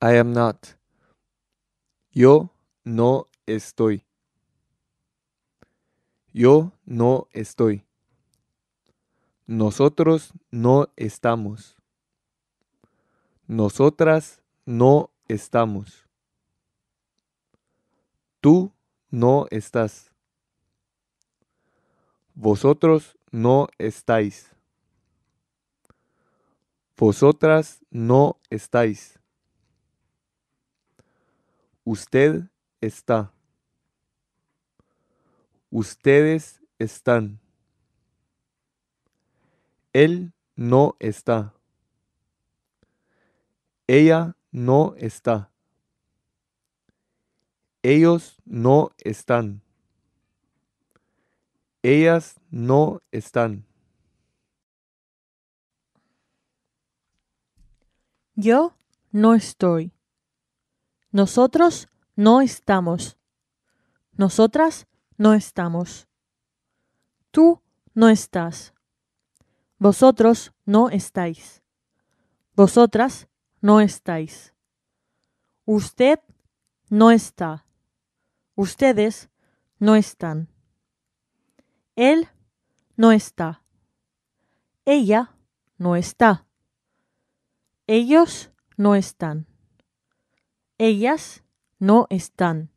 I am not. Yo no estoy. Yo no estoy. Nosotros no estamos. Nosotras no estamos. Tú no estás. Vosotros no estáis. Vosotras no estáis. Usted está. Ustedes están. Él no está. Ella no está. Ellos no están. Ellas no están. Yo no estoy. Nosotros no estamos. Nosotras no estamos. Tú no estás. Vosotros no estáis. Vosotras no estáis. Usted no está. Ustedes no están. Él no está. Ella no está. Ellos no están. Ellas no están.